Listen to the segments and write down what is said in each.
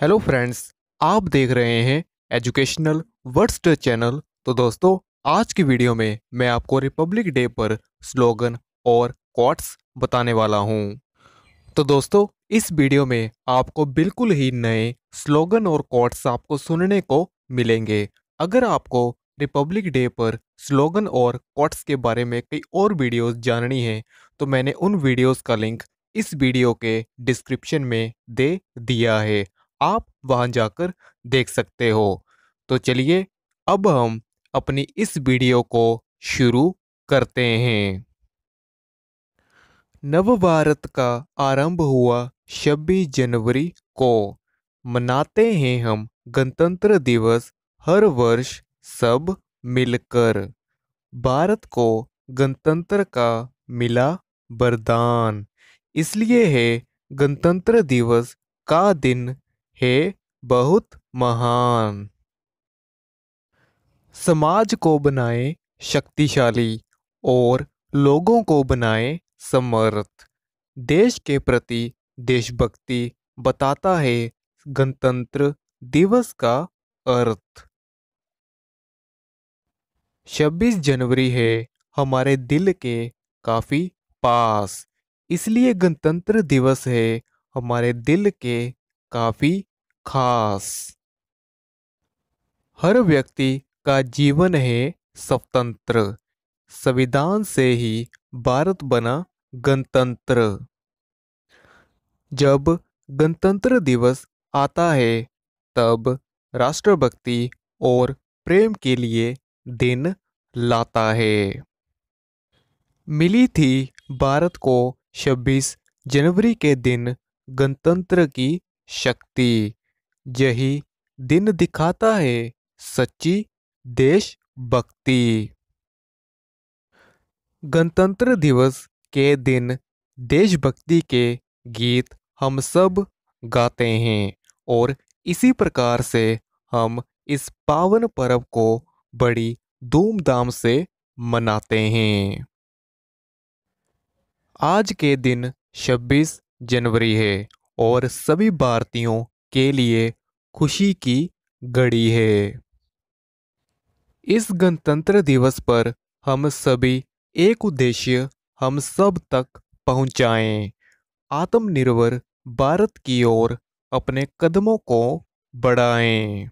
Hello friends आप देख रहे हैं एजुकेशनल वर्ड्स चैनल तो दोस्तों आज की वीडियो में मैं आपको रिपब्लिक डे पर स्लोगन और कॉट्स बताने वाला हूं। तो दोस्तों इस वीडियो में आपको बिल्कुल ही नए स्लोगन और कॉट्स आपको सुनने को मिलेंगे अगर आपको रिपब्लिक डे पर स्लोगन और कॉट्स के बारे में कई और वीडियोस जाननी है तो मैंने उन वीडियोस का लिंक इस वीडियो के डिस्क्रिप्शन में दे दिया है आप वहां जाकर देख सकते हो तो चलिए अब हम अपनी इस वीडियो को शुरू करते हैं नव भारत का आरंभ हुआ 26 जनवरी को मनाते हैं हम गणतंत्र दिवस हर वर्ष सब मिलकर भारत को गणतंत्र का मिला वरदान इसलिए है गणतंत्र दिवस का दिन हे बहुत महान समाज को बनाए शक्तिशाली और लोगों को बनाए समर्थ देश के प्रति देशभक्ति बताता है गणतंत्र दिवस का अर्थ 26 जनवरी है हमारे दिल के काफ़ी पास इसलिए गणतंत्र दिवस है हमारे दिल के काफ़ी खास हर व्यक्ति का जीवन है स्वतंत्र संविधान से ही भारत बना गणतंत्र जब गणतंत्र दिवस आता है तब राष्ट्रभक्ति और प्रेम के लिए दिन लाता है मिली थी भारत को 26 जनवरी के दिन गणतंत्र की शक्ति यही दिन दिखाता है सच्ची देश भक्ति गणतंत्र दिवस के दिन देशभक्ति के गीत हम सब गाते हैं और इसी प्रकार से हम इस पावन पर्व को बड़ी धूमधाम से मनाते हैं आज के दिन 26 जनवरी है और सभी भारतीयों के लिए खुशी की घड़ी है इस गणतंत्र दिवस पर हम सभी एक उद्देश्य हम सब तक पहुंचाएं आत्मनिर्भर भारत की ओर अपने कदमों को बढ़ाएं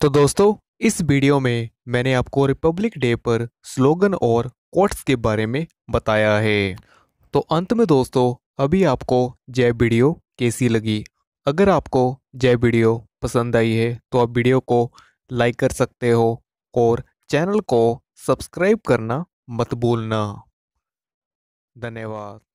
तो दोस्तों इस वीडियो में मैंने आपको रिपब्लिक डे पर स्लोगन और कोट्स के बारे में बताया है तो अंत में दोस्तों अभी आपको यह वीडियो कैसी लगी अगर आपको यह वीडियो पसंद आई है तो आप वीडियो को लाइक कर सकते हो और चैनल को सब्सक्राइब करना मत भूलना धन्यवाद